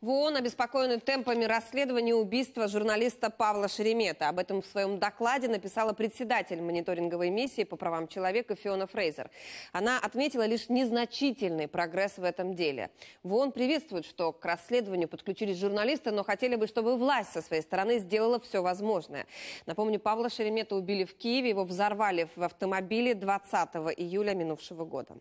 В ООН обеспокоены темпами расследования убийства журналиста Павла Шеремета. Об этом в своем докладе написала председатель мониторинговой миссии по правам человека Фиона Фрейзер. Она отметила лишь незначительный прогресс в этом деле. В ООН приветствует, что к расследованию подключились журналисты, но хотели бы, чтобы власть со своей стороны сделала все возможное. Напомню, Павла Шеремета убили в Киеве, его взорвали в автомобиле 20 июля минувшего года.